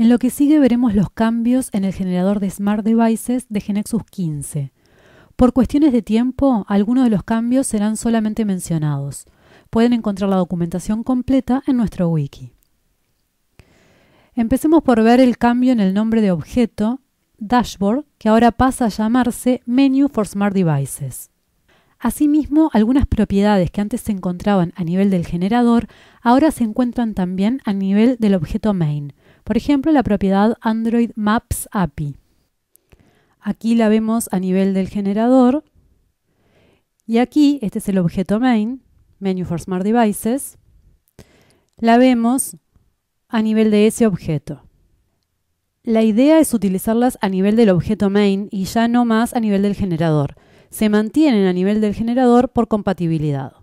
En lo que sigue veremos los cambios en el generador de Smart Devices de Genexus 15. Por cuestiones de tiempo, algunos de los cambios serán solamente mencionados. Pueden encontrar la documentación completa en nuestro wiki. Empecemos por ver el cambio en el nombre de objeto, Dashboard, que ahora pasa a llamarse Menu for Smart Devices. Asimismo, algunas propiedades que antes se encontraban a nivel del generador ahora se encuentran también a nivel del objeto main, por ejemplo, la propiedad Android Maps API. Aquí la vemos a nivel del generador. Y aquí, este es el objeto main, Menu for Smart Devices. La vemos a nivel de ese objeto. La idea es utilizarlas a nivel del objeto main y ya no más a nivel del generador. Se mantienen a nivel del generador por compatibilidad.